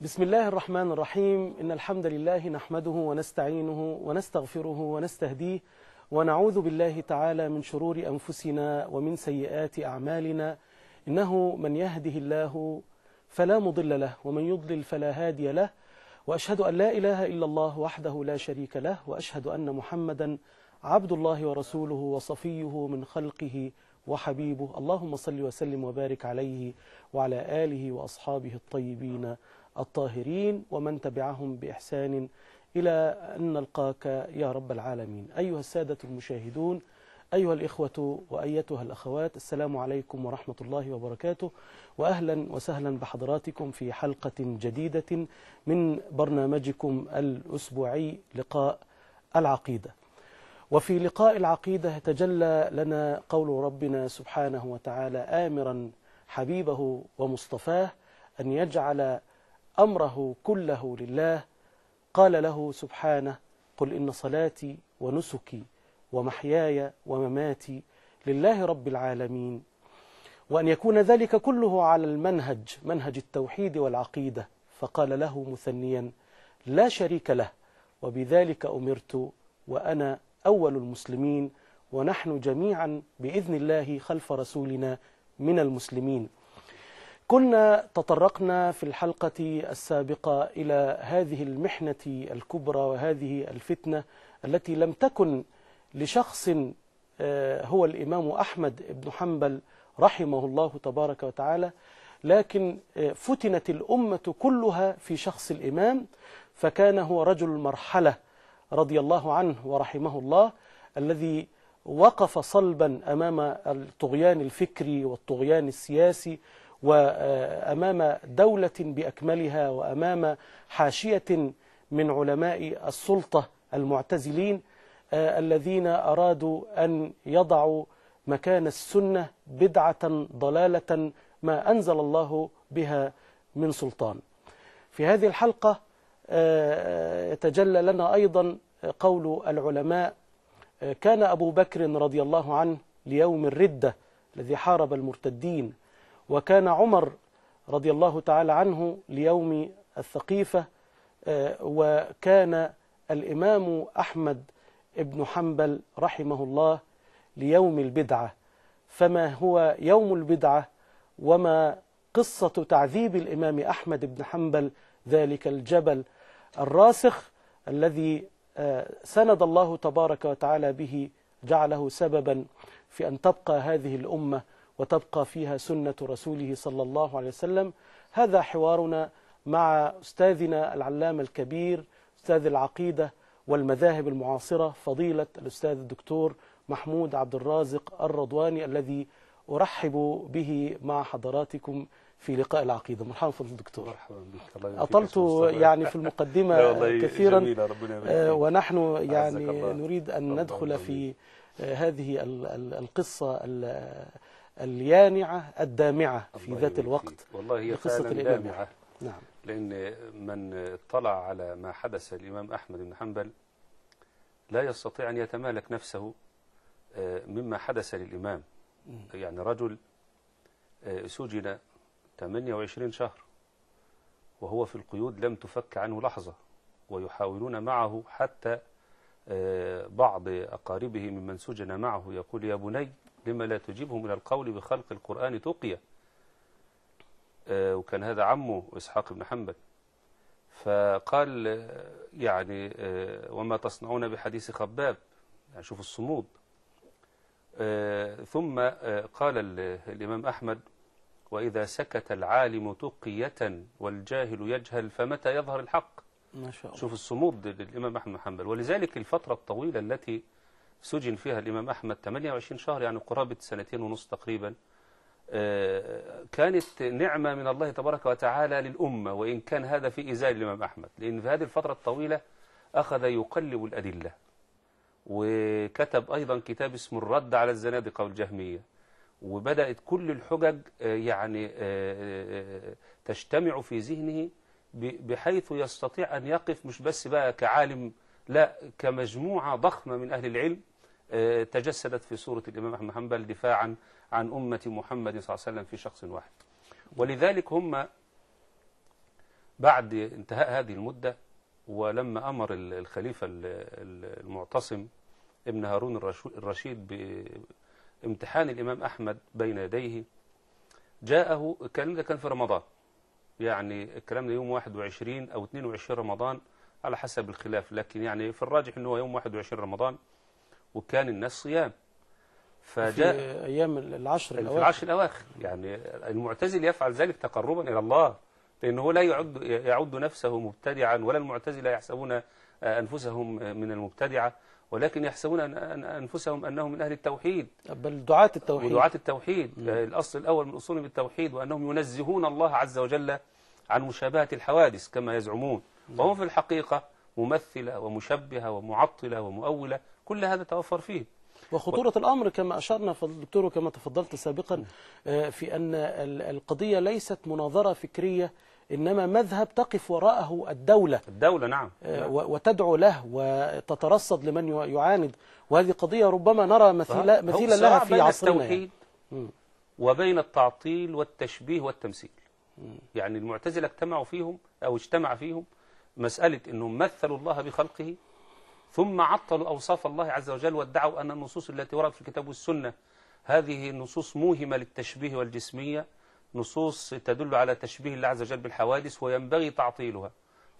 بسم الله الرحمن الرحيم إن الحمد لله نحمده ونستعينه ونستغفره ونستهديه ونعوذ بالله تعالى من شرور أنفسنا ومن سيئات أعمالنا إنه من يهده الله فلا مضل له ومن يضلل فلا هادي له وأشهد أن لا إله إلا الله وحده لا شريك له وأشهد أن محمدا عبد الله ورسوله وصفيه من خلقه وحبيبه اللهم صل وسلم وبارك عليه وعلى آله وأصحابه الطيبين الطاهرين ومن تبعهم بإحسان إلى أن نلقاك يا رب العالمين أيها السادة المشاهدون أيها الإخوة وأيتها الأخوات السلام عليكم ورحمة الله وبركاته وأهلا وسهلا بحضراتكم في حلقة جديدة من برنامجكم الأسبوعي لقاء العقيدة وفي لقاء العقيدة تجلى لنا قول ربنا سبحانه وتعالى آمرا حبيبه ومصطفاه أن يجعل أمره كله لله قال له سبحانه قل إن صلاتي ونسكي ومحياي ومماتي لله رب العالمين وأن يكون ذلك كله على المنهج منهج التوحيد والعقيدة فقال له مثنيا لا شريك له وبذلك أمرت وأنا أول المسلمين ونحن جميعا بإذن الله خلف رسولنا من المسلمين كنا تطرقنا في الحلقة السابقة إلى هذه المحنة الكبرى وهذه الفتنة التي لم تكن لشخص آه، هو الإمام أحمد بن حنبل رحمه الله تبارك وتعالى لكن آه، فتنت الأمة كلها في شخص الإمام فكان هو رجل المرحلة رضي الله عنه ورحمه الله الذي وقف صلبا أمام الطغيان الفكري والطغيان السياسي وأمام دولة بأكملها وأمام حاشية من علماء السلطة المعتزلين آه، الذين أرادوا أن يضعوا مكان السنة بدعة ضلالة ما أنزل الله بها من سلطان في هذه الحلقة آه، آه، يتجلى لنا أيضا قول العلماء كان أبو بكر رضي الله عنه ليوم الردة الذي حارب المرتدين وكان عمر رضي الله تعالى عنه ليوم الثقيفة آه، وكان الإمام أحمد ابن حنبل رحمه الله ليوم البدعة فما هو يوم البدعة وما قصة تعذيب الإمام أحمد بن حنبل ذلك الجبل الراسخ الذي آه، سند الله تبارك وتعالى به جعله سببا في أن تبقى هذه الأمة وتبقى فيها سنة رسوله صلى الله عليه وسلم هذا حوارنا مع أستاذنا العلامة الكبير أستاذ العقيدة والمذاهب المعاصرة فضيلة الأستاذ الدكتور محمود عبد الرازق الرضواني الذي أرحب به مع حضراتكم في لقاء العقيدة مرحبا فضل الدكتور مرحبا بك أطلت يعني في المقدمة كثيرا آه، ونحن يعني نريد أن ندخل في هذه القصة اليانعة الدامعة في ذات الوقت والله هي قصة الإمام نعم لأن من اطلع على ما حدث الإمام أحمد بن حنبل لا يستطيع أن يتمالك نفسه آه، مما حدث للإمام يعني رجل آه، سجن 28 شهر وهو في القيود لم تفك عنه لحظة ويحاولون معه حتى بعض أقاربه ممن سجن معه يقول يا بني لما لا تجيبه من القول بخلق القرآن تقية آه، وكان هذا عمه إسحاق بن حنبل فقال يعني آه، وما تصنعون بحديث خباب يعني شوفوا الصمود آه، ثم قال الإمام أحمد وإذا سكت العالم تقية والجاهل يجهل فمتى يظهر الحق ما شاء الله. شوف الصمود للإمام أحمد محمد ولذلك الفترة الطويلة التي سجن فيها الإمام أحمد 28 شهر يعني قرابة سنتين ونص تقريبا آه، كانت نعمة من الله تبارك وتعالى للأمة وإن كان هذا في إزاء الإمام أحمد لأن في هذه الفترة الطويلة أخذ يقلب الأدلة وكتب أيضا كتاب اسمه الرد على الزنادقة والجهمية وبدأت كل الحجج آه، يعني آه، تجتمع في ذهنه بحيث يستطيع أن يقف مش بس بقى كعالم لا كمجموعة ضخمة من أهل العلم آه، تجسدت في سورة الإمام أحمد حنبل دفاعا عن أمة محمد صلى الله عليه وسلم في شخص واحد ولذلك هم بعد انتهاء هذه المدة ولما أمر الخليفة المعتصم ابن هارون الرشيد بامتحان الإمام أحمد بين يديه جاءه كان كان في رمضان يعني الكلام ده يوم 21 أو 22 رمضان على حسب الخلاف لكن يعني في الراجح أنه يوم 21 رمضان وكان الناس صيام فجاء في أيام العشر الأواخر في العشر الأواخر يعني المعتزل يفعل ذلك تقربا إلى الله لأنه لا يعد, يعد نفسه مبتدعا ولا المعتزلة يحسبون أنفسهم من المبتدعة ولكن يحسبون أنفسهم أنهم من أهل التوحيد بل دعاة التوحيد ودعاة التوحيد الأصل الأول من أصولهم التوحيد وأنهم ينزهون الله عز وجل عن مشابهة الحوادث كما يزعمون وهم في الحقيقة ممثلة ومشبهة ومعطلة ومؤولة كل هذا توفر فيه وخطورة و... الأمر كما أشرنا الدكتور وكما تفضلت سابقا آه، في أن القضية ليست مناظرة فكرية إنما مذهب تقف وراءه الدولة الدولة نعم آه، وتدعو له وتترصد لمن يعاند وهذه قضية ربما نرى مثيلا مثيل لها في عصرنا يعني. وبين التعطيل والتشبيه والتمثيل يعني المعتزلة اجتمعوا فيهم أو اجتمع فيهم مسألة أنهم مثلوا الله بخلقه ثم عطلوا أوصاف الله عز وجل وادعوا أن النصوص التي وردت في الكتاب والسنة هذه النصوص موهمة للتشبيه والجسمية نصوص تدل على تشبيه الله عز وجل بالحوادث وينبغي تعطيلها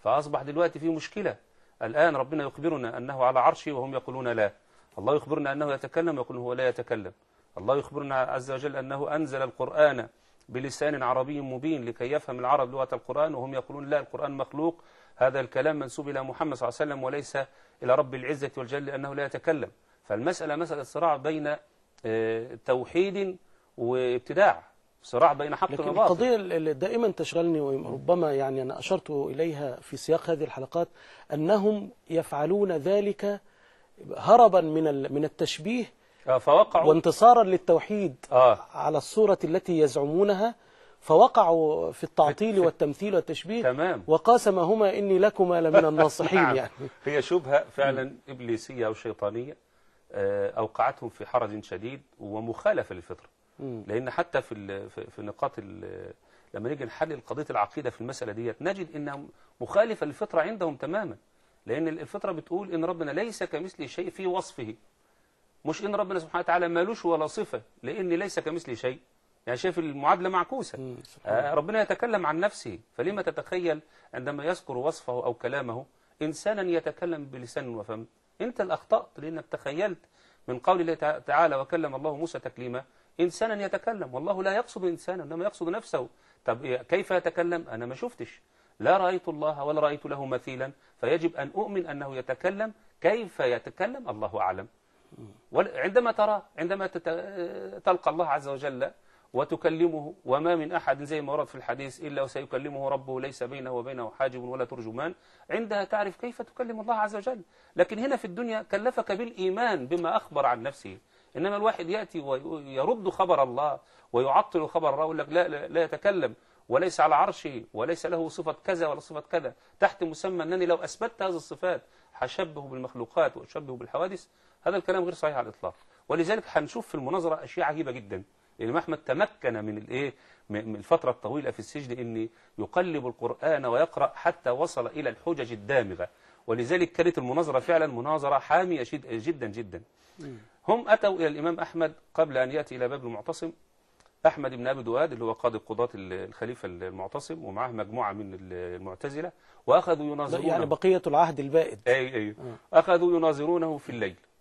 فأصبح دلوقتي في مشكلة الآن ربنا يخبرنا أنه على عرشه وهم يقولون لا الله يخبرنا أنه يتكلم ويقول هو لا يتكلم الله يخبرنا عز وجل أنه أنزل القرآن بلسان عربي مبين لكي يفهم العرب لغة القرآن وهم يقولون لا القرآن مخلوق هذا الكلام منسوب إلى محمد صلى الله عليه وسلم وليس إلى رب العزة والجل أنه لا يتكلم فالمسألة مسألة صراع بين آه، توحيد وابتداع صراع بين حق وباطل القضية اللي دائما تشغلني وربما يعني أنا أشرت إليها في سياق هذه الحلقات أنهم يفعلون ذلك هربا من من التشبيه آه، فوقعوا وانتصارا للتوحيد آه. على الصورة التي يزعمونها فوقعوا في التعطيل والتمثيل والتشبيه تمام هما إني لكما لمن الناصحين نعم. يعني هي شبهة فعلا إبليسية أو شيطانية آه، أوقعتهم في حرج شديد ومخالفة للفطرة لأن حتى في في نقاط لما نيجي نحلل قضية العقيدة في المسألة ديت نجد إنها مخالفة للفطرة عندهم تماما لأن الفطرة بتقول إن ربنا ليس كمثل شيء في وصفه مش إن ربنا سبحانه وتعالى مالوش ولا صفة لأن ليس كمثل شيء يعني شايف المعادلة معكوسة آه ربنا يتكلم عن نفسه فلما تتخيل عندما يذكر وصفه أو كلامه إنسانا يتكلم بلسان وفم أنت الأخطأت لأنك تخيلت من قول الله تعالى وكلم الله موسى تكليما إنسانا يتكلم والله لا يقصد إنسانا إنما يقصد نفسه طب إيه، كيف يتكلم أنا ما شفتش لا رأيت الله ولا رأيت له مثيلا فيجب أن أؤمن أنه يتكلم كيف يتكلم الله أعلم عندما تراه عندما تلقى الله عز وجل وتكلمه وما من أحد زي ما ورد في الحديث إلا وسيكلمه ربه ليس بينه وبينه حاجب ولا ترجمان عندها تعرف كيف تكلم الله عز وجل لكن هنا في الدنيا كلفك بالإيمان بما أخبر عن نفسه إنما الواحد يأتي ويرد خبر الله ويعطل خبر الله ويقول لك لا, لا, لا يتكلم وليس على عرشه وليس له صفة كذا ولا صفة كذا تحت مسمى أنني لو أثبتت هذه الصفات هشبه بالمخلوقات وأشبه بالحوادث هذا الكلام غير صحيح على الإطلاق ولذلك هنشوف في المناظرة أشياء عجيبة جدا الإمام أحمد تمكن من الإيه من الفترة الطويلة في السجن أن يقلب القرآن ويقرأ حتى وصل إلى الحجج الدامغة ولذلك كانت المناظرة فعلا مناظرة حامية جدا جدا هم أتوا إلى الإمام أحمد قبل أن يأتي إلى باب المعتصم أحمد بن أبي دواد اللي هو قاضي قضاة الخليفة المعتصم ومعه مجموعة من المعتزلة وأخذوا يناظرونه يعني بقية العهد البائد أي أي آه. أخذوا يناظرونه في الليل